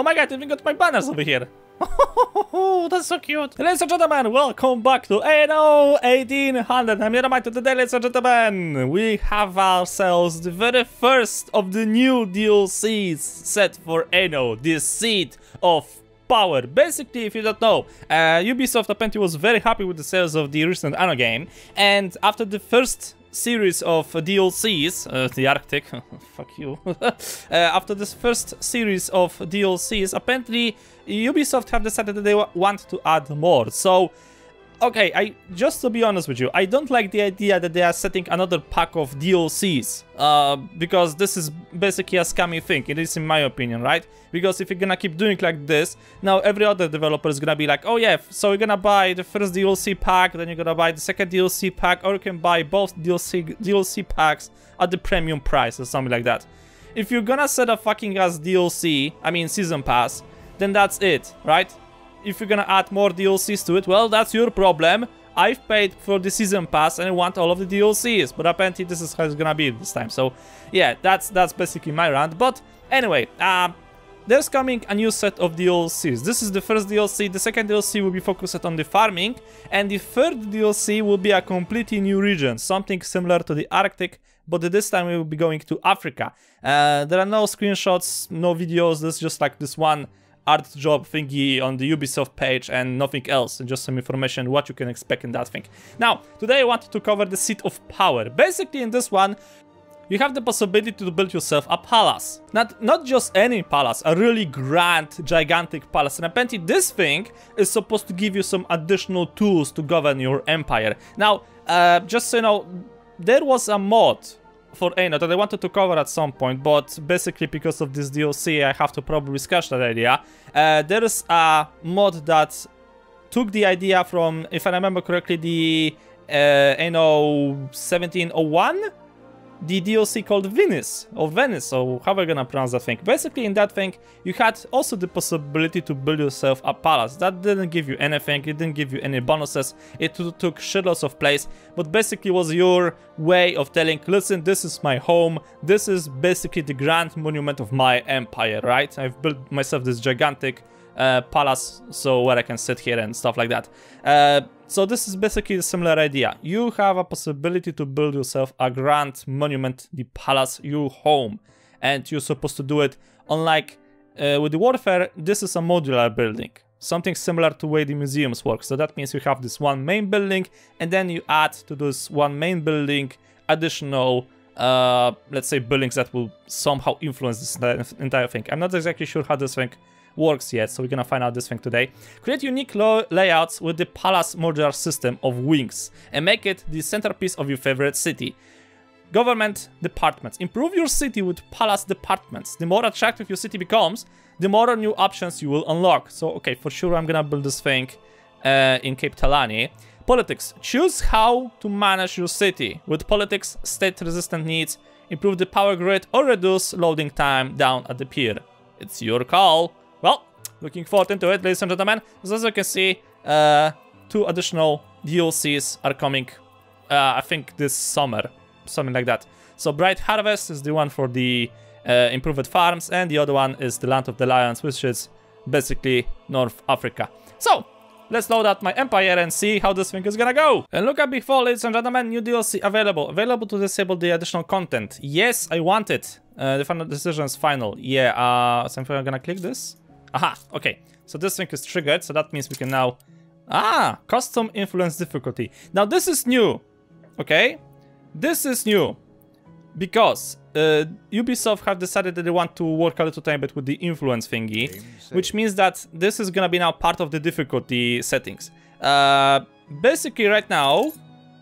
Oh my god, I even got my banners over here. Oh, that's so cute. Ladies and gentlemen, welcome back to ANO 1800. I'm to today, ladies and gentlemen. We have ourselves the very first of the new DLCs set for ANO, the Seat of Power. Basically, if you don't know, uh, Ubisoft apparently was very happy with the sales of the recent ANO game, and after the first series of DLCs, uh, the Arctic, fuck you, uh, after this first series of DLCs, apparently Ubisoft have decided that they want to add more. So okay, I just to be honest with you, I don't like the idea that they are setting another pack of DLCs, uh, because this is basically a scammy thing, it is in my opinion, right? Because if you're gonna keep doing like this, now every other developer is gonna be like, oh yeah, so you're gonna buy the first DLC pack, then you're gonna buy the second DLC pack, or you can buy both DLC, DLC packs at the premium price or something like that. If you're gonna set a fucking ass DLC, I mean season pass, then that's it, right? if you're gonna add more DLCs to it, well, that's your problem. I've paid for the season pass and I want all of the DLCs, but apparently this is how it's gonna be this time. So yeah, that's that's basically my rant. But anyway, uh, there's coming a new set of DLCs. This is the first DLC, the second DLC will be focused on the farming, and the third DLC will be a completely new region, something similar to the Arctic, but this time we will be going to Africa. Uh, there are no screenshots, no videos, there's just like this one art job thingy on the Ubisoft page and nothing else, and just some information what you can expect in that thing. Now, today I wanted to cover the seat of power. Basically in this one, you have the possibility to build yourself a palace. Not, not just any palace, a really grand, gigantic palace. And apparently this thing is supposed to give you some additional tools to govern your empire. Now, uh, just so you know, there was a mod for Anno eh, that I wanted to cover at some point, but basically because of this DLC I have to probably scratch that idea. Uh, there is a mod that took the idea from, if I remember correctly, the uh, 1701 the DLC called Venice, or Venice, or how we're gonna pronounce that thing. Basically, in that thing, you had also the possibility to build yourself a palace. That didn't give you anything, it didn't give you any bonuses, it took shitloads of place, but basically was your way of telling, listen, this is my home, this is basically the grand monument of my empire, right? I've built myself this gigantic uh, palace so where I can sit here and stuff like that. Uh, so this is basically a similar idea. You have a possibility to build yourself a grand monument, the palace, your home. And you're supposed to do it unlike uh, with the warfare, this is a modular building. Something similar to way the museums work. So that means you have this one main building and then you add to this one main building additional uh, let's say buildings that will somehow influence this entire thing. I'm not exactly sure how this thing works yet, so we're gonna find out this thing today. Create unique layouts with the palace modular system of wings and make it the centerpiece of your favorite city. Government departments. Improve your city with palace departments. The more attractive your city becomes, the more new options you will unlock. So, okay, for sure I'm gonna build this thing uh, in Cape Talani. Politics. Choose how to manage your city. With politics, state-resistant needs, improve the power grid or reduce loading time down at the pier. It's your call. Well, looking forward into it, ladies and gentlemen. As you can see, uh, two additional DLCs are coming, uh, I think this summer, something like that. So Bright Harvest is the one for the uh, improved farms, and the other one is the Land of the Lions, which is basically North Africa. So, let's load up my empire and see how this thing is gonna go. And look at before, ladies and gentlemen, new DLC available. Available to disable the additional content. Yes, I want it. Uh, the final decision is final. Yeah, uh, so I'm gonna click this. Aha, okay. So this thing is triggered, so that means we can now... Ah, custom influence difficulty. Now this is new, okay? This is new. Because uh, Ubisoft have decided that they want to work a little time bit with the influence thingy, which means that this is gonna be now part of the difficulty settings. Uh, basically right now,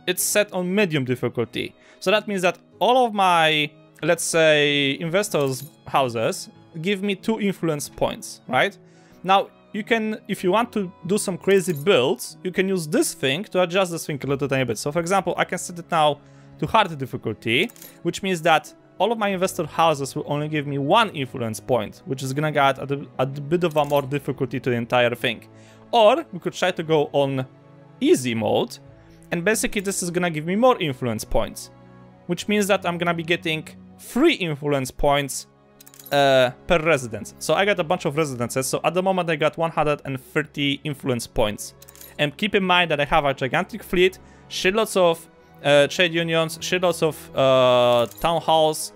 it's set on medium difficulty. So that means that all of my, let's say, investors' houses give me two influence points, right? Now, you can, if you want to do some crazy builds, you can use this thing to adjust this thing a little tiny bit. So for example, I can set it now to hard difficulty, which means that all of my investor houses will only give me one influence point, which is gonna add a, a bit of a more difficulty to the entire thing. Or we could try to go on easy mode, and basically this is gonna give me more influence points, which means that I'm gonna be getting three influence points uh, per residence. So I got a bunch of residences. So at the moment I got 130 influence points. And keep in mind that I have a gigantic fleet, shitloads of uh, trade unions, shitloads of uh, town halls,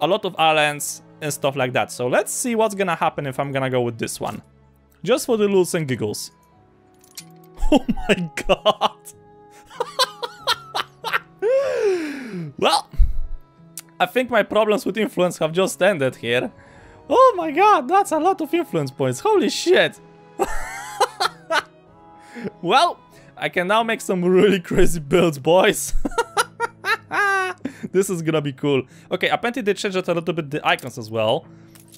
a lot of islands and stuff like that. So let's see what's gonna happen if I'm gonna go with this one. Just for the lulz and giggles. Oh my god! well, I think my problems with influence have just ended here. Oh my god, that's a lot of influence points. Holy shit. well, I can now make some really crazy builds, boys. this is gonna be cool. Okay, apparently they changed a little bit the icons as well.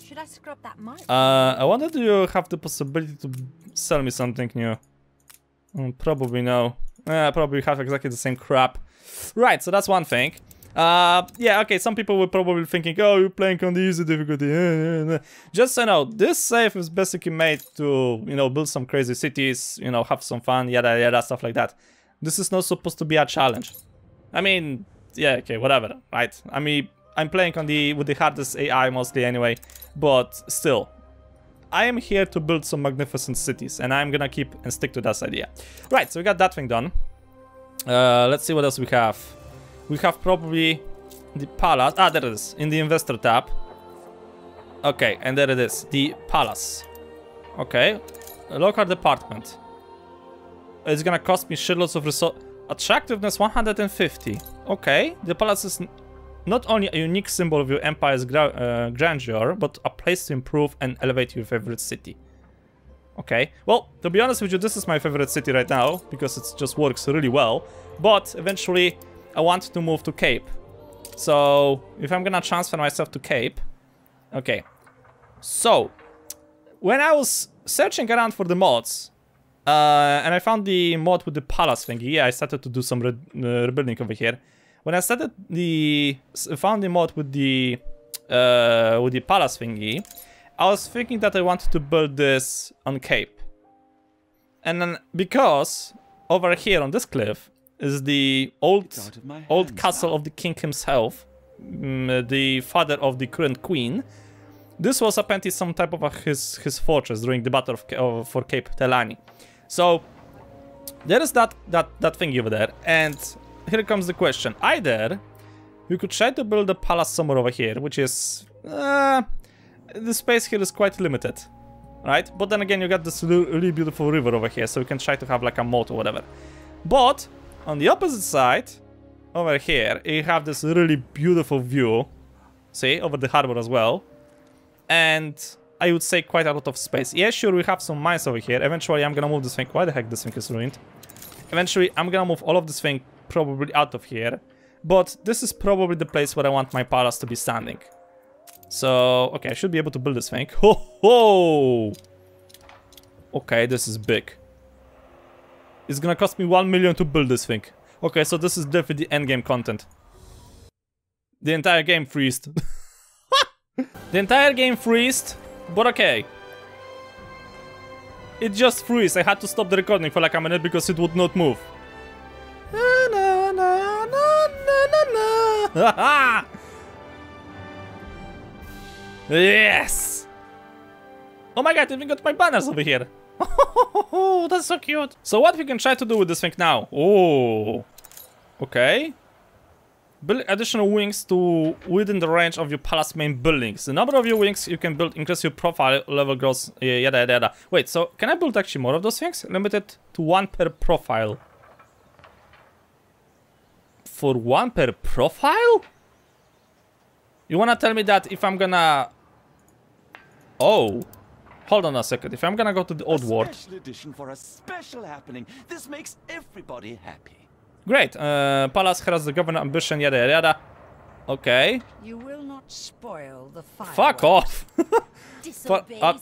Should I scrub that mic? Uh, I wonder do you have the possibility to sell me something new? Mm, probably no. Uh, probably have exactly the same crap. Right, so that's one thing. Uh, yeah, okay, some people were probably thinking, oh, you're playing on the easy difficulty. Eh, eh, eh, Just so you know, this save is basically made to, you know, build some crazy cities, you know, have some fun, yada yada, stuff like that. This is not supposed to be a challenge. I mean, yeah, okay, whatever, right? I mean, I'm playing on the with the hardest AI mostly anyway, but still, I am here to build some magnificent cities, and I'm gonna keep and stick to that idea. Right, so we got that thing done. Uh, let's see what else we have. We have probably the palace. Ah, there it is, in the investor tab. Okay, and there it is, the palace. Okay, local department. It's gonna cost me shitloads of resource. Attractiveness 150. Okay, the palace is not only a unique symbol of your empire's gra uh, grandeur, but a place to improve and elevate your favorite city. Okay, well, to be honest with you, this is my favorite city right now, because it just works really well, but eventually I want to move to Cape. So if I'm gonna transfer myself to Cape, okay. So when I was searching around for the mods, uh, and I found the mod with the palace thingy, yeah, I started to do some re uh, rebuilding over here. When I started the found the mod with the uh, with the palace thingy, I was thinking that I wanted to build this on Cape. And then because over here on this cliff, is the old old castle of the king himself, mm, uh, the father of the current queen. This was apparently some type of a, his his fortress during the battle of, of, for Cape Telani. So there is that that that thing over there, and here comes the question: either we could try to build a palace somewhere over here, which is uh, the space here is quite limited, right? But then again, you got this really beautiful river over here, so we can try to have like a moat or whatever. But on the opposite side, over here, you have this really beautiful view. See, over the harbor as well. And I would say quite a lot of space. Yeah, sure, we have some mines over here. Eventually, I'm gonna move this thing. Why the heck this thing is ruined? Eventually, I'm gonna move all of this thing probably out of here. But this is probably the place where I want my palace to be standing. So, okay, I should be able to build this thing. Ho ho! Okay, this is big. It's gonna cost me 1 million to build this thing. Okay, so this is definitely endgame content. The entire game freezed. the entire game freezed, but okay. It just froze. I had to stop the recording for like a minute because it would not move. yes! Oh my god, I even got my banners over here. Oh, that's so cute. So what we can try to do with this thing now? Oh, okay. Build additional wings to within the range of your palace main buildings. The number of your wings you can build increase your profile level growth, yada yada yada. Wait, so can I build actually more of those things? Limited to one per profile. For one per profile? You wanna tell me that if I'm gonna... Oh. Hold on a second. If I'm gonna go to the old world. This makes everybody happy. Great. Uh, Palace has the governor ambition. Yada yada yada. Okay. You will not spoil the fireworks. Fuck off. For, uh,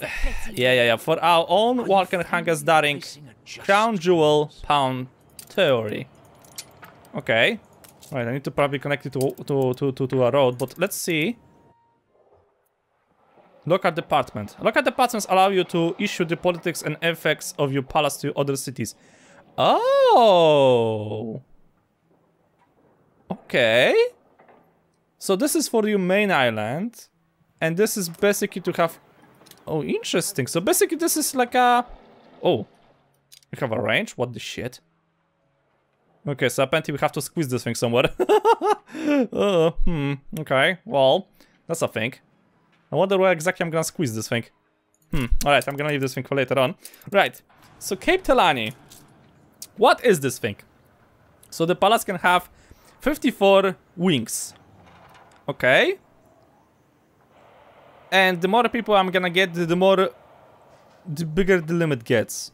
yeah, yeah, yeah. For our own walking Hangers Daring Crown Jewel Pound Theory. Okay. Right, I need to probably connect it to, to, to, to, to a road, but let's see. Local department. Local departments allow you to issue the politics and effects of your palace to other cities. Oh! Okay. So this is for your main island. And this is basically to have... Oh, interesting. So basically this is like a... Oh. We have a range? What the shit? Okay, so apparently we have to squeeze this thing somewhere. uh, hmm. Okay, well, that's a thing. I wonder where exactly I'm gonna squeeze this thing. Hmm, alright, I'm gonna leave this thing for later on. Right, so Cape Telani. What is this thing? So the palace can have 54 wings. Okay. And the more people I'm gonna get, the more... The bigger the limit gets.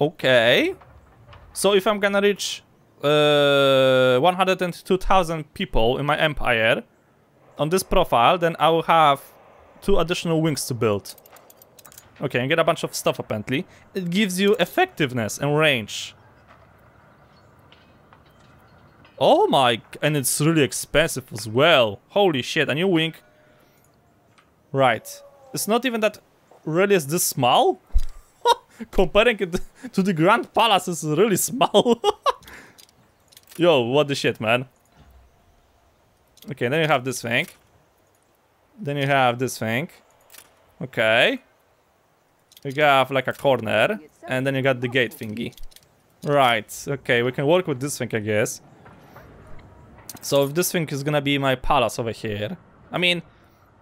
Okay. So if I'm gonna reach uh, 102,000 people in my empire, on this profile, then I will have two additional wings to build. Okay, and get a bunch of stuff apparently. It gives you effectiveness and range. Oh my, and it's really expensive as well. Holy shit, a new wing. Right. It's not even that really is this small. Comparing it to the Grand Palace is really small. Yo, what the shit, man. Okay, then you have this thing. Then you have this thing. Okay. You have like a corner. And then you got the gate thingy. Right, okay, we can work with this thing, I guess. So if this thing is gonna be my palace over here. I mean,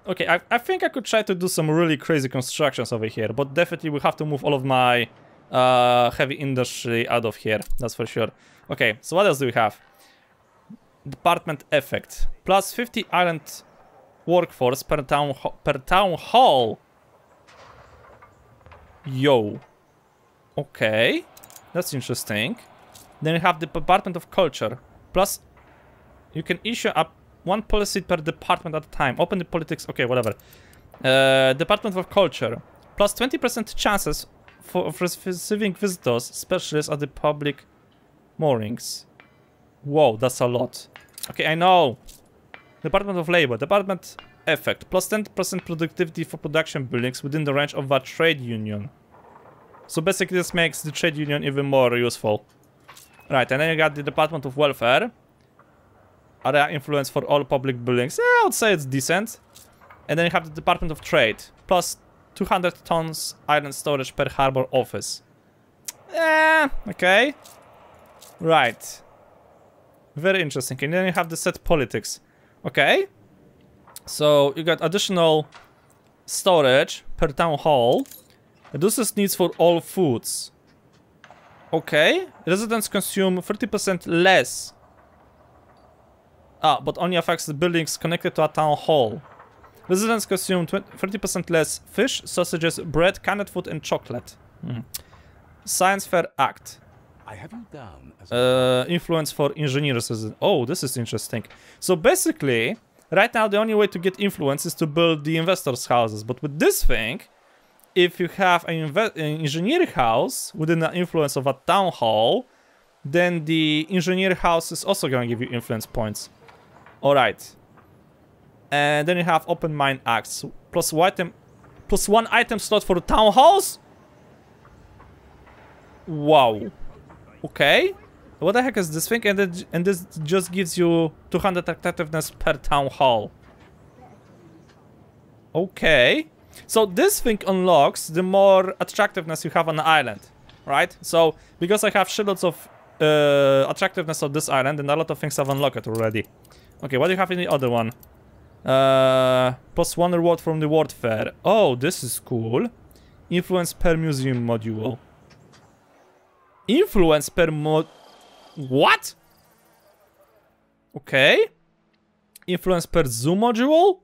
okay, I, I think I could try to do some really crazy constructions over here. But definitely we have to move all of my uh, heavy industry out of here. That's for sure. Okay, so what else do we have? department effect. Plus 50 island workforce per town, per town hall. Yo. Okay. That's interesting. Then you have the Department of Culture. Plus, you can issue up one policy per department at a time. Open the politics. Okay, whatever. Uh, department of Culture. Plus 20% chances for, of receiving visitors, specialists at the public moorings. Whoa, that's a lot. Okay, I know. Department of Labor. Department effect. Plus 10% productivity for production buildings within the range of a trade union. So basically this makes the trade union even more useful. Right, and then you got the Department of Welfare. Area influence for all public buildings. Yeah, I would say it's decent. And then you have the Department of Trade. Plus 200 tons island storage per harbor office. Eh, okay. Right. Very interesting. And then you have the set politics. Okay. So you got additional storage per town hall. Reduces needs for all foods. Okay. Residents consume 30% less. Ah, but only affects the buildings connected to a town hall. Residents consume 30% less fish, sausages, bread, canned food and chocolate. Mm. Science Fair Act. Uh, influence for engineers. Oh, this is interesting. So basically, right now the only way to get influence is to build the investors' houses. But with this thing, if you have an, an engineer house within the influence of a town hall, then the engineer house is also going to give you influence points. All right. And then you have open mine acts. Plus one item, plus one item slot for the town halls? Wow. Okay. What the heck is this thing? And, it, and this just gives you 200 attractiveness per town hall. Okay. So this thing unlocks the more attractiveness you have on the island, right? So because I have shitloads of uh, attractiveness of this island and a lot of things have unlocked already. Okay, what do you have in the other one? Uh, plus one reward from the World Fair. Oh, this is cool. Influence per museum module. Influence per mod... What? Okay. Influence per zoom module?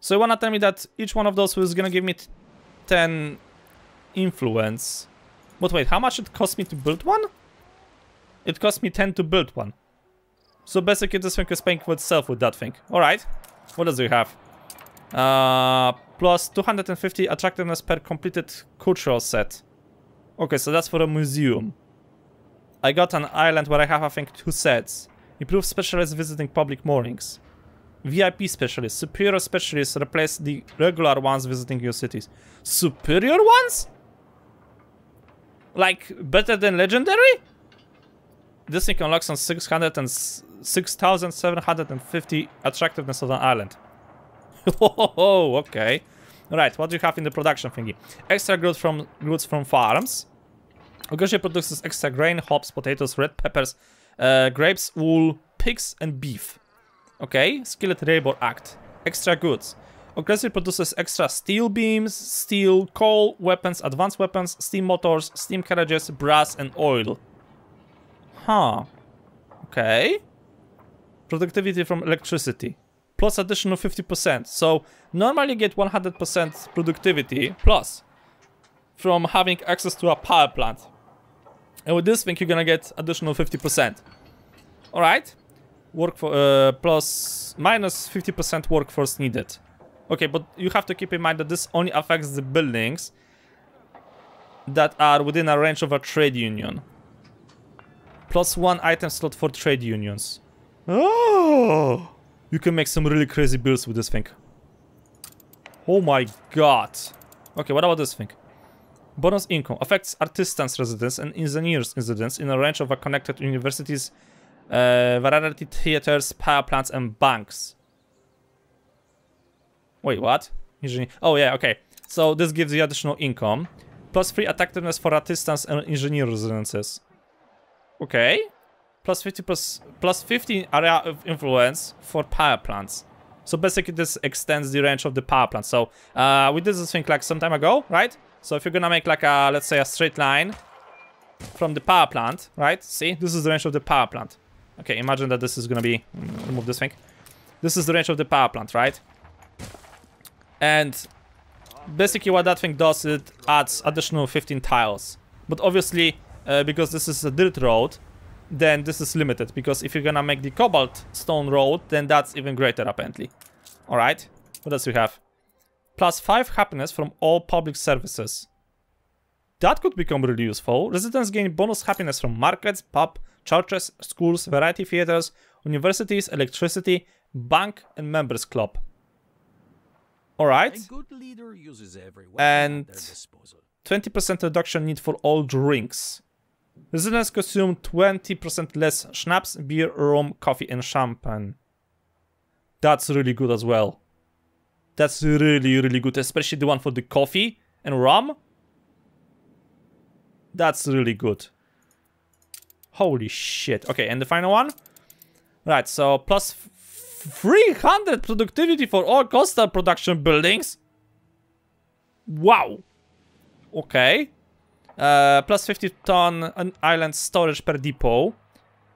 So you wanna tell me that each one of those was gonna give me 10 influence. But wait, how much it cost me to build one? It cost me 10 to build one. So basically this thing is paying for itself with that thing. Alright. What else do you have? Uh, plus 250 attractiveness per completed cultural set. Okay, so that's for a museum. I got an island where I have, I think, two sets. Improved specialists visiting public moorings. VIP specialists, Superior specialists replace the regular ones visiting your cities. Superior ones? Like, better than legendary? This thing unlocks on 6,750 6, attractiveness of an island. oh, okay. Alright, what do you have in the production thingy? Extra goods from goods from farms. Ogoshi produces extra grain, hops, potatoes, red peppers, uh, grapes, wool, pigs and beef. Okay, Skillet labor act. Extra goods. Ogosia produces extra steel beams, steel, coal, weapons, advanced weapons, steam motors, steam carriages, brass and oil. Huh. Okay. Productivity from electricity plus additional 50%. So normally you get 100% productivity plus from having access to a power plant. And with this thing you're gonna get additional 50%. Alright. Work for uh, plus minus 50% workforce needed. Okay, but you have to keep in mind that this only affects the buildings that are within a range of a trade union. Plus one item slot for trade unions. Oh! You can make some really crazy builds with this thing. Oh my god. Okay, what about this thing? Bonus income affects artisans' residence and engineers' residence in a range of connected universities, uh, variety theaters, power plants, and banks. Wait, what? Engineer oh yeah, okay. So this gives you additional income. Plus 3 attractiveness for artisans and engineer residences. Okay, plus 50 plus, plus 15 area of influence for power plants. So basically this extends the range of the power plant. So uh, we did this thing like some time ago, right? So if you're gonna make like a, let's say a straight line from the power plant, right? See, this is the range of the power plant. Okay, imagine that this is gonna be, mm, remove this thing. This is the range of the power plant, right? And basically what that thing does, it adds additional 15 tiles. But obviously, uh, because this is a dirt road, then this is limited, because if you're gonna make the cobalt stone road, then that's even greater apparently. Alright, what else we have? Plus 5 happiness from all public services. That could become really useful. Residents gain bonus happiness from markets, pub, churches, schools, variety theaters, universities, electricity, bank and members club. Alright. And 20% reduction need for all drinks. Residents consume 20% less schnapps, beer, rum, coffee, and champagne. That's really good as well. That's really, really good, especially the one for the coffee and rum. That's really good. Holy shit. Okay, and the final one? Right, so plus 300 productivity for all coastal production buildings? Wow. Okay. Uh, 50 ton island storage per depot,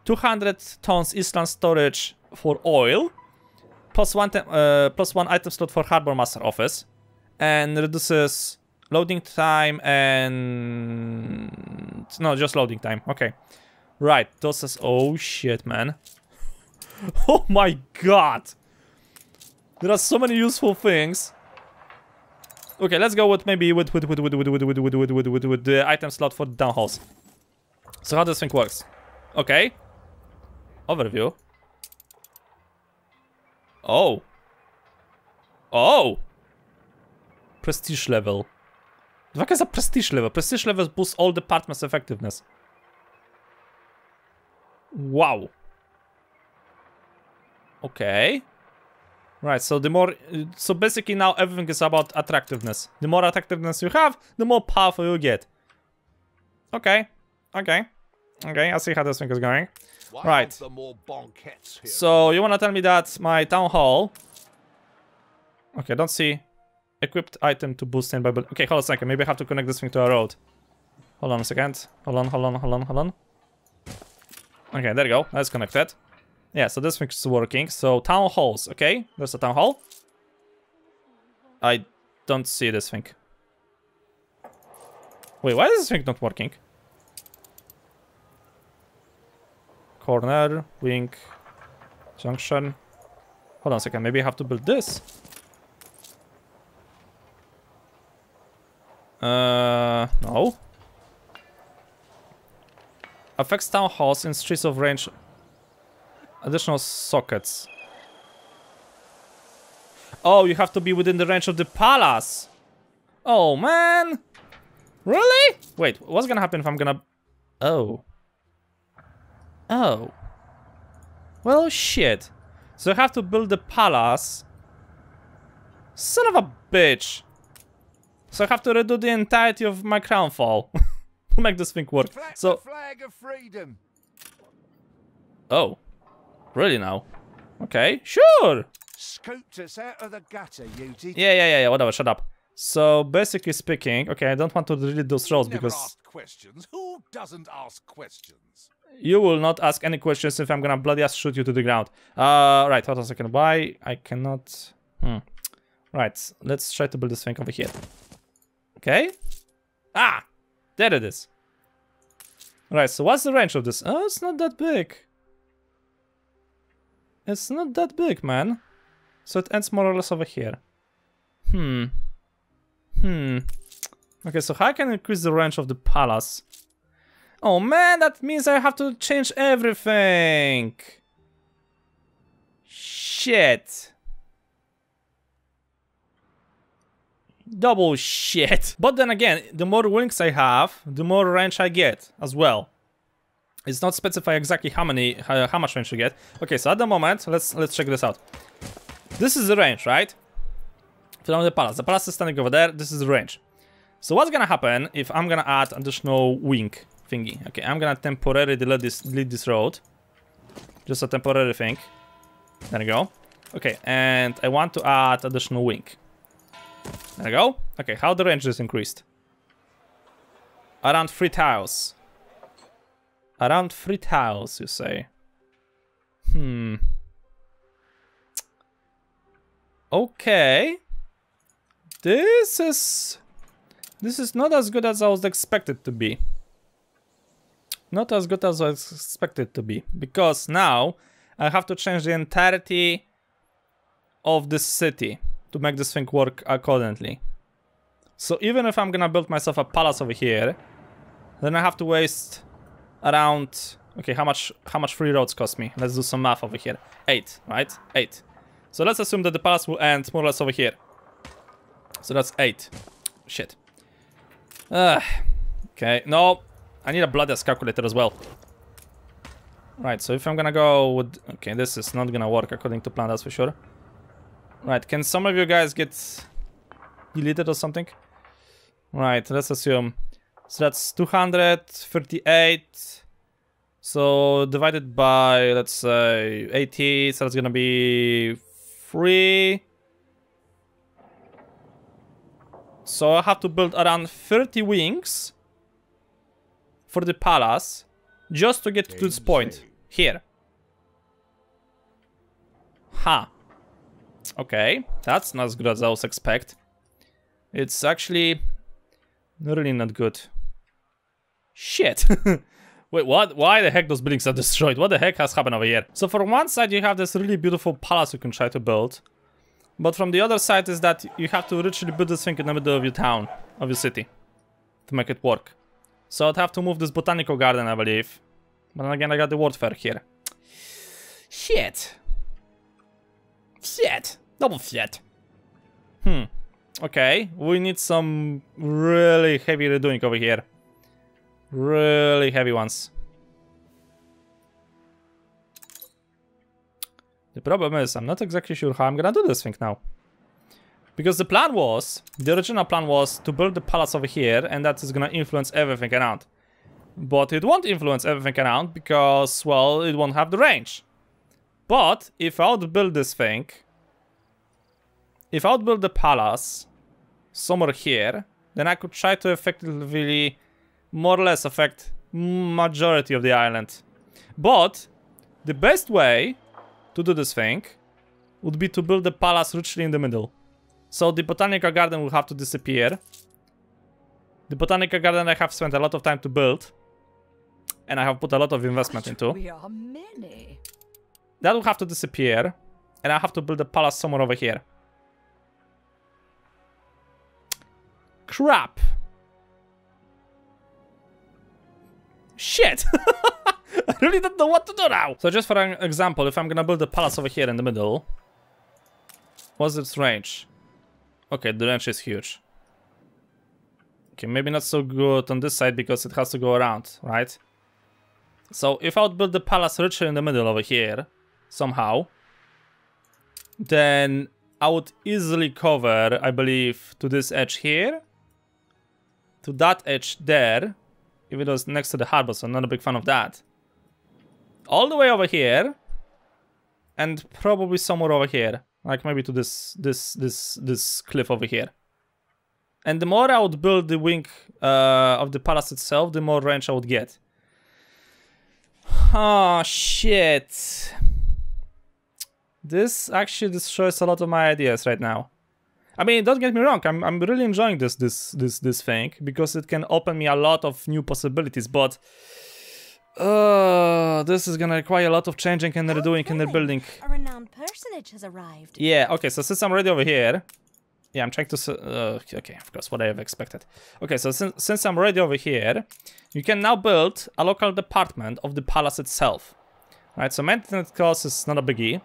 200 tons island storage for oil, plus one, uh, plus one item slot for harbor master office, and reduces loading time and no, just loading time. Okay, right. Those is oh shit, man. oh my god. There are so many useful things. Okay, let's go with maybe with with with with with with with with with with, with, with the item slot for the So how this thing works? Okay. Overview. Oh. Oh. Prestige level. What is a prestige level? Prestige level boosts all departments' effectiveness. Wow. Okay. Right, so the more, so basically now everything is about attractiveness. The more attractiveness you have, the more powerful you get. Okay, okay, okay, I see how this thing is going. Why right, so you wanna tell me that my town hall... Okay, don't see. Equipped item to boost standby build. Okay, hold on a second, maybe I have to connect this thing to a road. Hold on a second, hold on, hold on, hold on, hold on. Okay, there you go, that's connected. Yeah, so this is working. So town halls, okay? There's a town hall. I don't see this thing. Wait, why is this thing not working? Corner, wing, junction. Hold on a second, maybe I have to build this. Uh, no. Affects town halls in streets of range additional sockets. Oh, you have to be within the range of the palace. Oh, man. Really? Wait, what's gonna happen if I'm gonna... Oh. Oh. Well, shit. So I have to build the palace. Son of a bitch. So I have to redo the entirety of my fall. to make this thing work. So... Oh. Really now? Okay, sure. Scooped us out of the gutter, you did. Yeah, yeah, yeah, yeah, whatever, shut up. So basically speaking, okay, I don't want to delete those rows Never because questions. Who doesn't ask questions? You will not ask any questions if I'm gonna bloody ass shoot you to the ground. Uh right, hold on a second. Why I cannot hmm. Right, let's try to build this thing over here. Okay. Ah! There it is. Right, so what's the range of this? Oh, it's not that big. It's not that big, man. So it ends more or less over here. Hmm. Hmm. Okay, so how can I increase the range of the palace? Oh man, that means I have to change everything! Shit. Double shit. But then again, the more wings I have, the more range I get as well. It's not specify exactly how many, how, uh, how much range you get. Okay, so at the moment, let's let's check this out. This is the range, right? From the palace. The palace is standing over there. This is the range. So what's gonna happen if I'm gonna add additional wing thingy? Okay, I'm gonna temporarily delete this, delete this road. Just a temporary thing. There we go. Okay, and I want to add additional wing. There we go. Okay, how the range is increased? Around three tiles. Around three tiles, you say? Hmm. Okay. This is... This is not as good as I was expected to be. Not as good as I was expected to be. Because now I have to change the entirety of this city to make this thing work accordingly. So even if I'm gonna build myself a palace over here, then I have to waste around... Okay, how much how much free roads cost me? Let's do some math over here. Eight, right? Eight. So let's assume that the palace will end more or less over here. So that's eight. Shit. Uh, okay, no. I need a blood as calculator as well. Right, so if I'm gonna go with... Okay, this is not gonna work according to plan, that's for sure. Right, can some of you guys get deleted or something? Right, let's assume so that's 238. So divided by, let's say, 80. So that's going to be 3. So I have to build around 30 wings for the palace just to get to this point here. Ha. Huh. Okay, that's not as good as I was expect. It's actually really not good. Shit. Wait, what? Why the heck those buildings are destroyed? What the heck has happened over here? So from one side you have this really beautiful palace you can try to build. But from the other side is that you have to literally build this thing in the middle of your town, of your city. To make it work. So I'd have to move this botanical garden, I believe. But then again, I got the warfare here. Shit. Shit. Double shit. Hmm. Okay, we need some really heavy redoing over here. Really heavy ones. The problem is, I'm not exactly sure how I'm gonna do this thing now. Because the plan was, the original plan was to build the palace over here and that is gonna influence everything around. But it won't influence everything around because, well, it won't have the range. But if I would build this thing, if I would build the palace somewhere here, then I could try to effectively more or less affect majority of the island. But the best way to do this thing would be to build the palace richly in the middle. So the botanical garden will have to disappear. The botanical garden I have spent a lot of time to build. And I have put a lot of investment into. We are many. That will have to disappear. And I have to build a palace somewhere over here. Crap. Shit! I really don't know what to do now! So just for an example, if I'm gonna build a palace over here in the middle, what's its range? Okay, the range is huge. Okay, maybe not so good on this side because it has to go around, right? So if I would build the palace richer in the middle over here, somehow, then I would easily cover, I believe, to this edge here, to that edge there, even though it's next to the harbor, so I'm not a big fan of that. All the way over here. And probably somewhere over here. Like maybe to this this this this cliff over here. And the more I would build the wing uh, of the palace itself, the more range I would get. Oh shit. This actually destroys a lot of my ideas right now. I mean, don't get me wrong. I'm I'm really enjoying this this this this thing because it can open me a lot of new possibilities. But uh, this is gonna require a lot of changing and redoing and rebuilding. A renowned personage has arrived. Yeah. Okay. So since I'm already over here, yeah, I'm trying to. Uh, okay, of course, what I have expected. Okay, so since since I'm already over here, you can now build a local department of the palace itself. All right. So maintenance cost is not a biggie,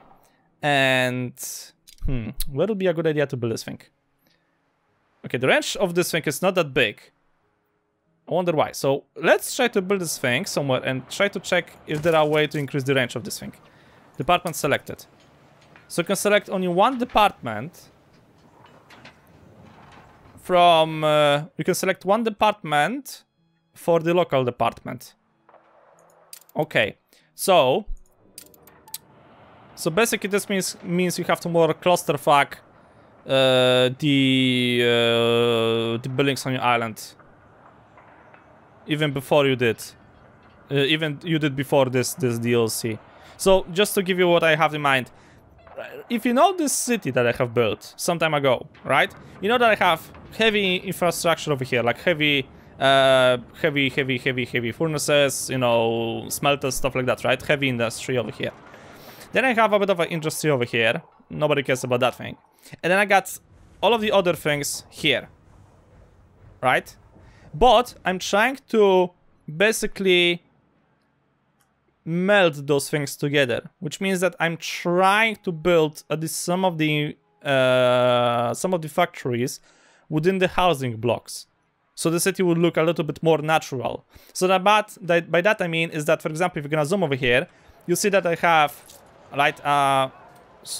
and Hmm, will would be a good idea to build this thing? Okay, the range of this thing is not that big. I wonder why. So let's try to build this thing somewhere and try to check if there are way to increase the range of this thing. Department selected. So you can select only one department from... Uh, you can select one department for the local department. Okay, so so basically this means means you have to more clusterfuck uh, the uh, the buildings on your island. Even before you did, uh, even you did before this this DLC. So just to give you what I have in mind, uh, if you know this city that I have built some time ago, right? You know that I have heavy infrastructure over here, like heavy, uh, heavy, heavy, heavy, heavy furnaces, you know, smelters, stuff like that, right? Heavy industry over here. Then I have a bit of an industry over here. Nobody cares about that thing. And then I got all of the other things here. Right? But I'm trying to basically melt those things together, which means that I'm trying to build at least some of the uh, some of the factories within the housing blocks. So the city would look a little bit more natural. So that, but by that I mean is that, for example, if you're gonna zoom over here, you see that I have light a uh,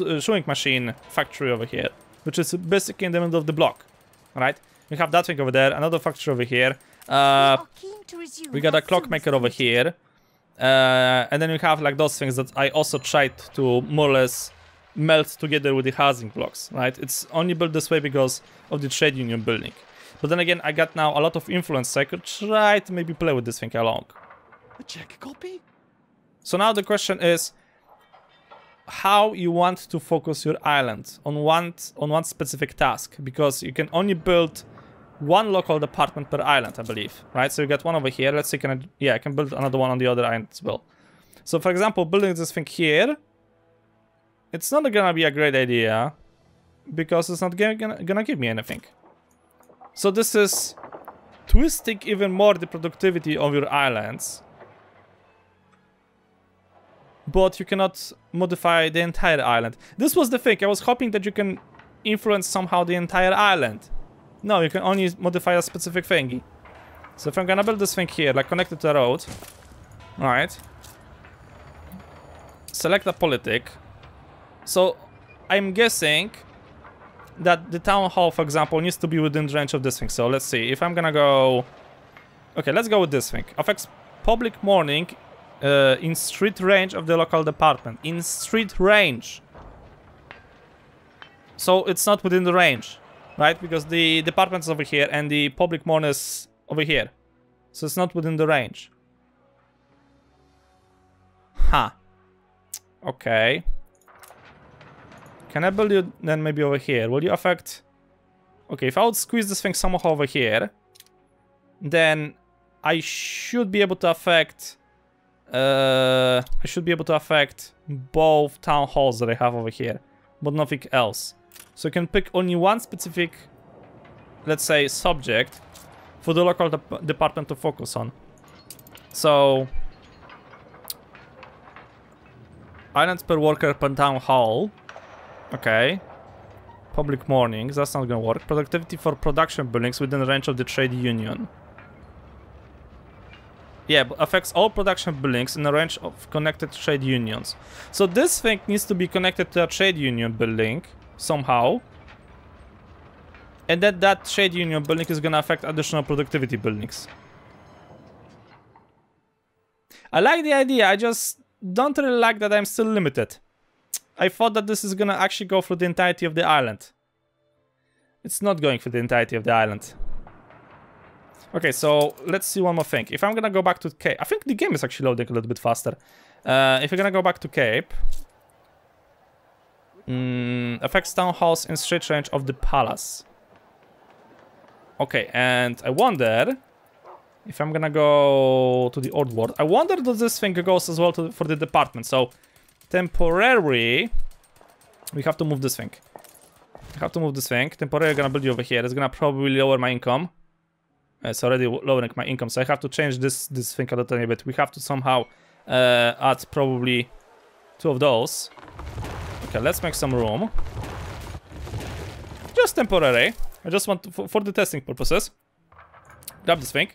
uh, sewing machine factory over here, which is basically in the middle of the block, right? We have that thing over there, another factory over here. Uh, we got a clockmaker over here. Uh, and then we have like those things that I also tried to more or less melt together with the housing blocks, right? It's only built this way because of the trade union building. But then again, I got now a lot of influence, so I could try to maybe play with this thing along. A check copy? So now the question is, how you want to focus your island on one on one specific task because you can only build one local department per island, I believe, right? So you get one over here. Let's see, can I, yeah, I can build another one on the other island as well. So for example, building this thing here, it's not gonna be a great idea because it's not gonna, gonna give me anything. So this is twisting even more the productivity of your islands but you cannot modify the entire island. This was the thing, I was hoping that you can influence somehow the entire island. No, you can only modify a specific thingy. So if I'm gonna build this thing here, like connected to the road, alright, select a politic. So I'm guessing that the town hall, for example, needs to be within the range of this thing. So let's see, if I'm gonna go... Okay, let's go with this thing. Affects public mourning uh, in street range of the local department. In street range. So it's not within the range, right? Because the department's over here and the public mourner's over here. So it's not within the range. Huh. Okay. Can I build you then maybe over here? Will you affect... Okay, if I would squeeze this thing somehow over here, then I should be able to affect uh, I should be able to affect both town halls that I have over here, but nothing else. So you can pick only one specific, let's say, subject for the local de department to focus on. So, islands per worker per town hall. Okay. Public mornings, that's not gonna work. Productivity for production buildings within range of the trade union. Yeah, affects all production buildings in a range of connected trade unions. So this thing needs to be connected to a trade union building somehow. And then that trade union building is gonna affect additional productivity buildings. I like the idea, I just don't really like that I'm still limited. I thought that this is gonna actually go through the entirety of the island. It's not going for the entirety of the island. Okay, so let's see one more thing. If I'm gonna go back to Cape, I think the game is actually loading a little bit faster. Uh, if we're gonna go back to Cape, mm, affects townhouse in straight range of the palace. Okay, and I wonder if I'm gonna go to the old world. I wonder does this thing goes as well to, for the department. So temporary, we have to move this thing. I have to move this thing. Temporarily gonna build you over here. It's gonna probably lower my income it's already lowering my income. So I have to change this this thing a little bit. We have to somehow uh, add probably two of those. Okay, let's make some room. Just temporary. I just want to, for, for, the testing purposes. Grab this thing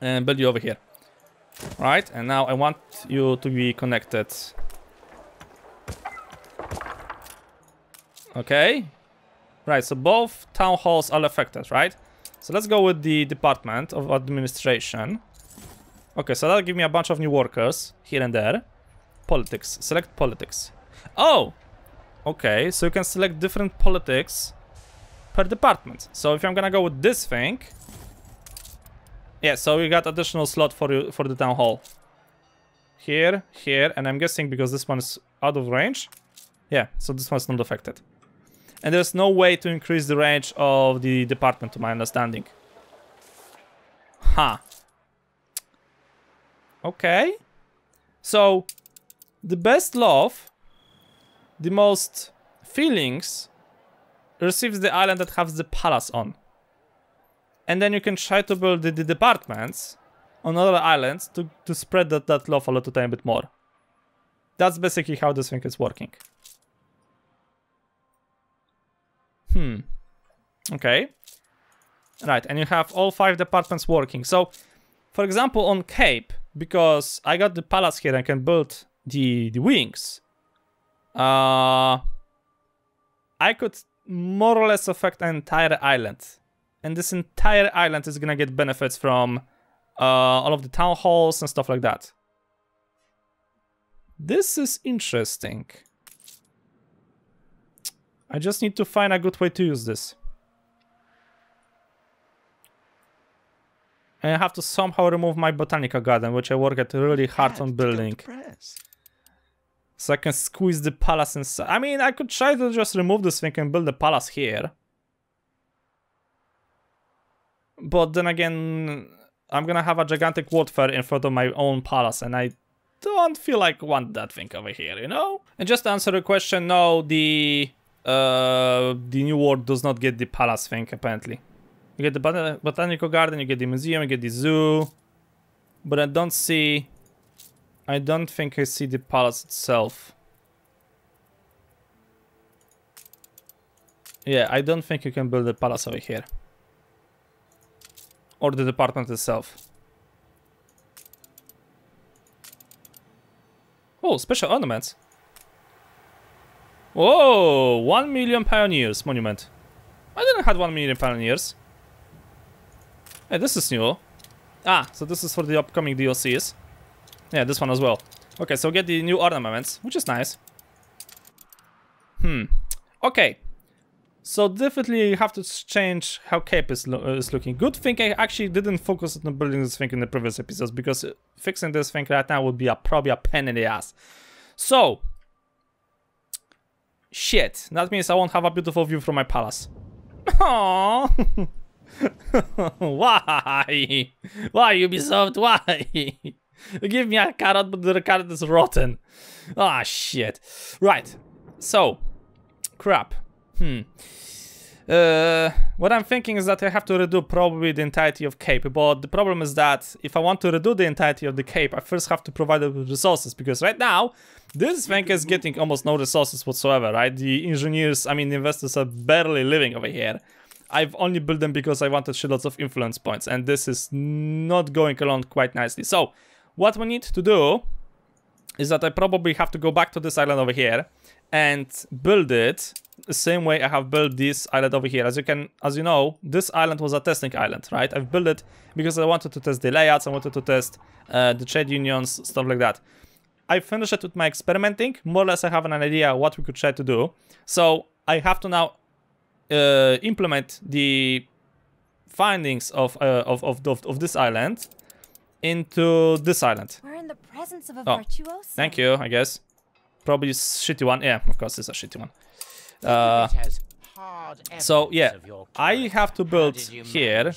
and build you over here. right? and now I want you to be connected. Okay. Right, so both town halls are affected, right? So let's go with the Department of Administration. Okay, so that'll give me a bunch of new workers here and there. Politics. Select politics. Oh! Okay, so you can select different politics per department. So if I'm gonna go with this thing... Yeah, so we got additional slot for, you, for the town hall. Here, here, and I'm guessing because this one is out of range. Yeah, so this one's not affected. And there's no way to increase the range of the department, to my understanding. Ha. Huh. Okay. So, the best love, the most feelings, receives the island that has the palace on. And then you can try to build the, the departments on other islands to, to spread that, that love a little tiny bit more. That's basically how this thing is working. Hmm. Okay. Right, and you have all five departments working. So, for example, on Cape, because I got the palace here, I can build the, the wings. Uh, I could more or less affect an entire island. And this entire island is gonna get benefits from uh, all of the town halls and stuff like that. This is interesting. I just need to find a good way to use this. And I have to somehow remove my botanical garden, which I worked really hard on building. So I can squeeze the palace inside. I mean, I could try to just remove this thing and build the palace here. But then again, I'm gonna have a gigantic warfare in front of my own palace, and I don't feel like want that thing over here, you know? And just to answer the question, no, the uh, the new world does not get the palace thing, apparently. You get the bot botanical garden, you get the museum, you get the zoo. But I don't see... I don't think I see the palace itself. Yeah, I don't think you can build a palace over here. Or the department itself. Oh, special ornaments. Whoa! 1 million pioneers monument. I didn't have 1 million pioneers. Hey, this is new. Ah, so this is for the upcoming DLCs. Yeah, this one as well. Okay, so get the new ornaments, which is nice. Hmm. Okay. So definitely you have to change how cape is, lo uh, is looking. Good thing I actually didn't focus on building this thing in the previous episodes because fixing this thing right now would be a probably a pain in the ass. So, Shit, that means I won't have a beautiful view from my palace. Aww. Why? Why, Ubisoft? Why? Give me a carrot, but the carrot is rotten. Ah, shit. Right. So, crap. Hmm. Uh, what I'm thinking is that I have to redo probably the entirety of Cape, but the problem is that if I want to redo the entirety of the Cape, I first have to provide it with resources, because right now, this thing is getting almost no resources whatsoever, right? The engineers, I mean, the investors are barely living over here. I've only built them because I wanted shitloads of influence points, and this is not going along quite nicely. So, what we need to do is that I probably have to go back to this island over here and build it the same way I have built this island over here. As you can, as you know, this island was a testing island, right? I've built it because I wanted to test the layouts, I wanted to test uh, the trade unions, stuff like that. I finished it with my experimenting, more or less I have an idea what we could try to do. So I have to now uh, implement the findings of, uh, of, of, of, of this island into this island. We're in the presence of a oh, virtuoso. Thank you, I guess. Probably shitty one. Yeah, of course, it's a shitty one. Uh, so yeah, I have to build here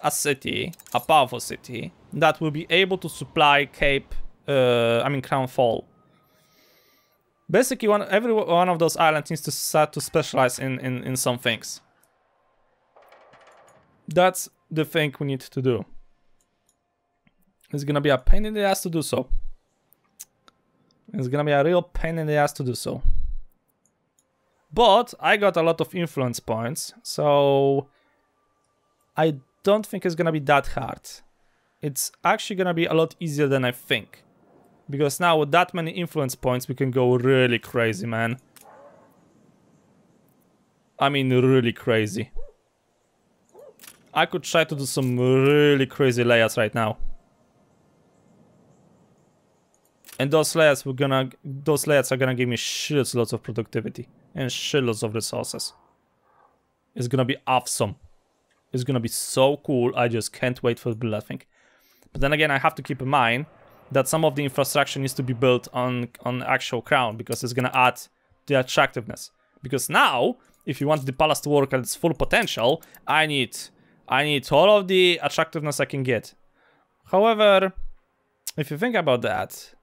a city, a powerful city that will be able to supply Cape, uh, I mean Crown Fall. Basically, one every one of those islands needs to start to specialize in in in some things. That's the thing we need to do. It's gonna be a pain in the ass to do so. It's gonna be a real pain in the ass to do so. But I got a lot of influence points, so I don't think it's gonna be that hard. It's actually gonna be a lot easier than I think. Because now with that many influence points, we can go really crazy, man. I mean, really crazy. I could try to do some really crazy layers right now. And those layers we're gonna, those layers are gonna give me shit lots of productivity and shitloads of resources. It's gonna be awesome. It's gonna be so cool. I just can't wait for Bloodfink. But then again, I have to keep in mind that some of the infrastructure needs to be built on on actual crown because it's gonna add the attractiveness. Because now, if you want the palace to work at its full potential, I need I need all of the attractiveness I can get. However, if you think about that,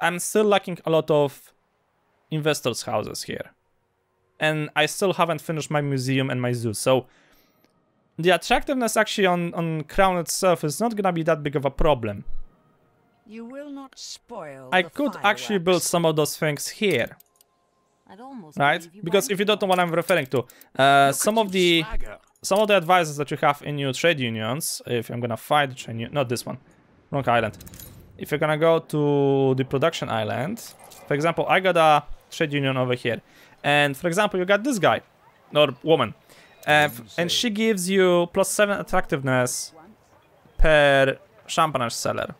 I'm still lacking a lot of investors' houses here and I still haven't finished my museum and my zoo. So the attractiveness actually on, on Crown itself is not gonna be that big of a problem. You will not spoil I could fireworks. actually build some of those things here. Right? Because if you don't know what I'm referring to, uh, some of the swagger. some of the advisors that you have in your trade unions, if I'm gonna fight the trade union, not this one, wrong island. If you're gonna go to the production island, for example, I got a trade union over here. And for example, you got this guy or woman. Uh, and she gives you plus 7 attractiveness per champagne seller.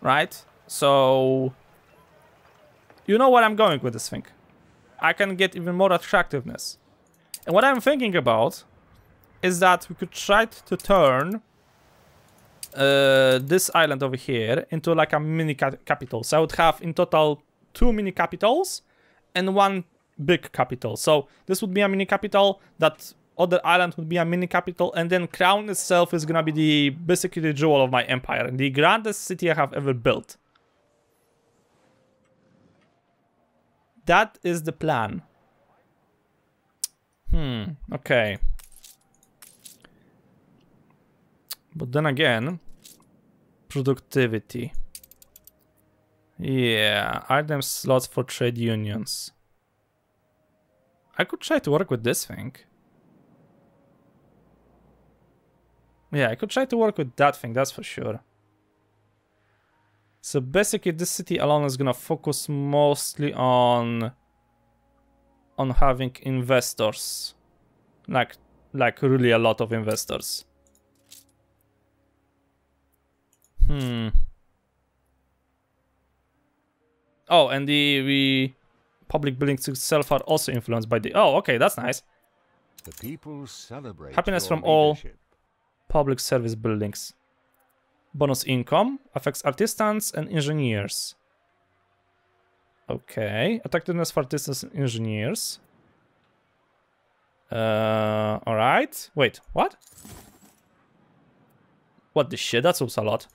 Right? So, you know where I'm going with this thing. I can get even more attractiveness. And what I'm thinking about is that we could try to turn uh, this island over here into like a mini capital. So I would have in total two mini capitals and one big capital. So this would be a mini capital, that other island would be a mini capital, and then crown itself is gonna be the basically the jewel of my empire, the grandest city I have ever built. That is the plan. Hmm, okay. But then again, productivity. Yeah, item slots for trade unions. I could try to work with this thing. Yeah, I could try to work with that thing, that's for sure. So basically this city alone is gonna focus mostly on on having investors. Like like really a lot of investors. Hmm. Oh, and the we public buildings itself are also influenced by the. Oh, okay, that's nice. The people celebrate happiness from leadership. all public service buildings. Bonus income affects artisans and engineers. Okay, attractiveness for artisans and engineers. Uh, all right. Wait, what? What the shit? That's also a lot.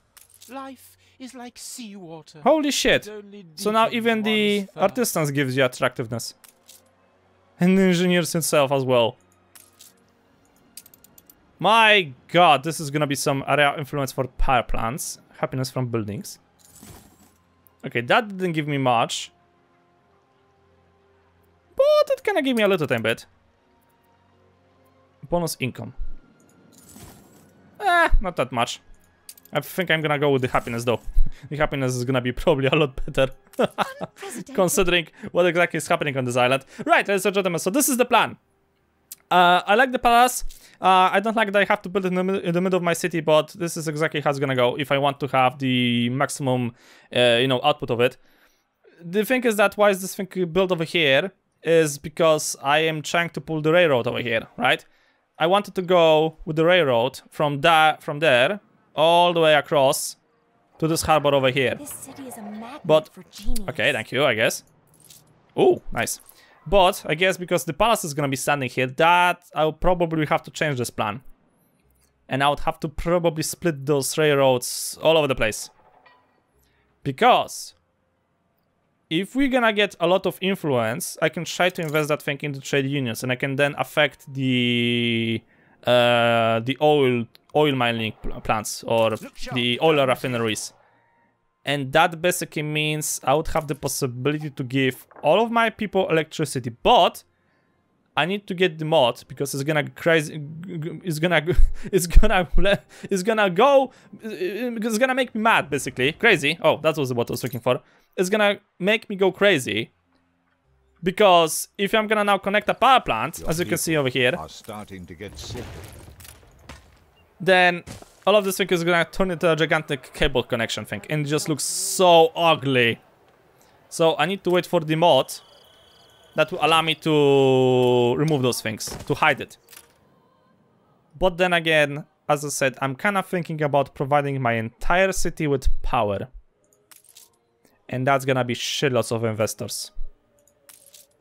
Life is like seawater. Holy shit! So now even the artisans gives you attractiveness. And the engineers itself as well. My god, this is gonna be some area influence for power plants. Happiness from buildings. Okay, that didn't give me much. But it kinda gave me a little time bit. Bonus income. Eh, not that much. I think I'm gonna go with the happiness though. the happiness is gonna be probably a lot better. Considering what exactly is happening on this island. Right, ladies and gentlemen, so this is the plan. Uh, I like the palace. Uh, I don't like that I have to build it in the, in the, middle of my city, but this is exactly how it's gonna go if I want to have the maximum, uh, you know, output of it. The thing is that why is this thing built over here is because I am trying to pull the railroad over here, right? I wanted to go with the railroad from that from there all the way across to this harbor over here. but, okay, thank you, I guess. Oh, nice. But, I guess because the palace is gonna be standing here, that I'll probably have to change this plan. And I would have to probably split those railroads all over the place. Because, if we're gonna get a lot of influence, I can try to invest that thing into trade unions, and I can then affect the uh, the oil oil mining plants or the oil refineries. And that basically means I would have the possibility to give all of my people electricity, but I need to get the mod because it's gonna crazy, it's gonna, it's gonna, it's gonna go, it's gonna make me mad basically, crazy. Oh, that was what I was looking for. It's gonna make me go crazy because if I'm gonna now connect a power plant, Your as you can see over here, are starting to get sick then all of this thing is gonna turn into a gigantic cable connection thing and it just looks so ugly. So I need to wait for the mod that will allow me to remove those things, to hide it. But then again, as I said, I'm kind of thinking about providing my entire city with power. And that's gonna be shitloads of investors.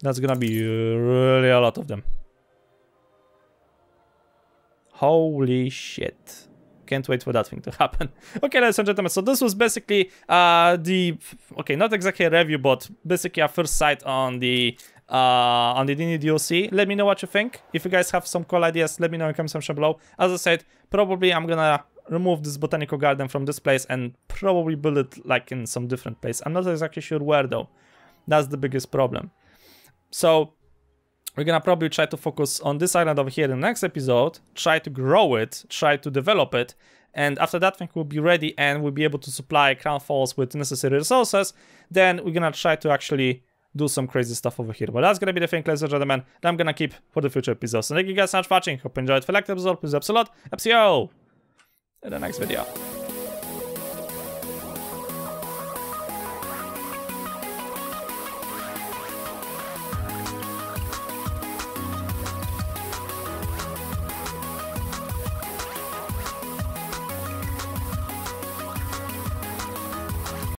That's gonna be really a lot of them. Holy shit. Can't wait for that thing to happen. okay, ladies and gentlemen, so this was basically uh, the, okay, not exactly a review, but basically a first sight on the uh, on the Dini DLC. Let me know what you think. If you guys have some cool ideas, let me know in the comment section below. As I said, probably I'm gonna remove this botanical garden from this place and probably build it like in some different place. I'm not exactly sure where though. That's the biggest problem. So we're gonna probably try to focus on this island over here in the next episode, try to grow it, try to develop it, and after that thing will be ready and we'll be able to supply Crown Falls with necessary resources, then we're gonna try to actually do some crazy stuff over here. But that's gonna be the thing, ladies and gentlemen, that I'm gonna keep for the future episodes. So thank you guys so much for watching, hope you enjoyed, if you liked the episode, please absolute, FCO, in the next video.